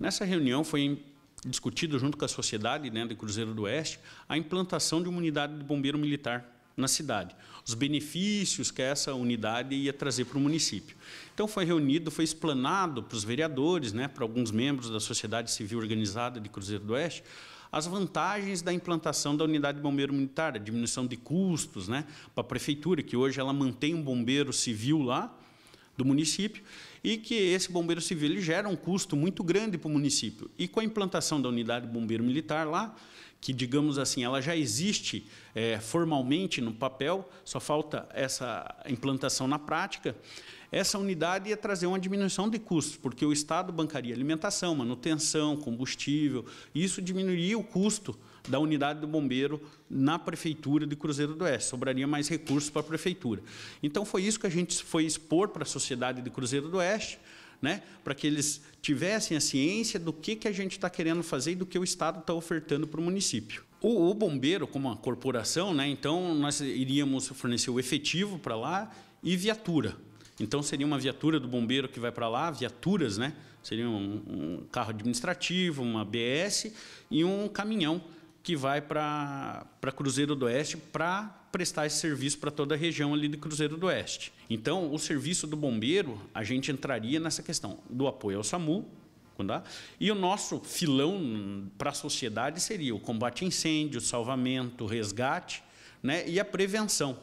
Nessa reunião foi discutido junto com a sociedade né, de Cruzeiro do Oeste a implantação de uma unidade de bombeiro militar na cidade, os benefícios que essa unidade ia trazer para o município. Então foi reunido, foi explanado para os vereadores, né, para alguns membros da sociedade civil organizada de Cruzeiro do Oeste, as vantagens da implantação da unidade de bombeiro militar, a diminuição de custos né, para a prefeitura, que hoje ela mantém um bombeiro civil lá, do município e que esse bombeiro civil gera um custo muito grande para o município. E com a implantação da unidade bombeiro militar lá, que digamos assim, ela já existe é, formalmente no papel, só falta essa implantação na prática, essa unidade ia trazer uma diminuição de custos, porque o Estado bancaria alimentação, manutenção, combustível, isso diminuiria o custo da unidade do bombeiro na prefeitura de Cruzeiro do Oeste. Sobraria mais recursos para a prefeitura. Então foi isso que a gente foi expor para a sociedade de Cruzeiro do Oeste, né, para que eles tivessem a ciência do que, que a gente está querendo fazer e do que o Estado está ofertando para o município. O, o, bombeiro, como uma corporação, né, então nós iríamos fornecer o efetivo para lá e viatura. Então seria uma viatura do bombeiro que vai para lá, viaturas, né? Seria um, um carro administrativo, uma BS e um caminhão que vai para Cruzeiro do Oeste para prestar esse serviço para toda a região ali de Cruzeiro do Oeste. Então, o serviço do bombeiro, a gente entraria nessa questão do apoio ao SAMU, e o nosso filão para a sociedade seria o combate a incêndio, salvamento, resgate né, e a prevenção.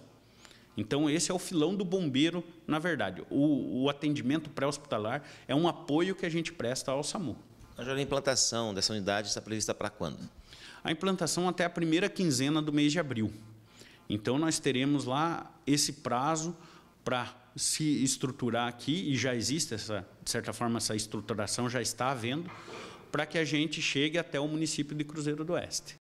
Então, esse é o filão do bombeiro, na verdade. O, o atendimento pré-hospitalar é um apoio que a gente presta ao SAMU. A implantação dessa unidade está prevista para quando? a implantação até a primeira quinzena do mês de abril. Então, nós teremos lá esse prazo para se estruturar aqui, e já existe, essa, de certa forma, essa estruturação já está havendo, para que a gente chegue até o município de Cruzeiro do Oeste.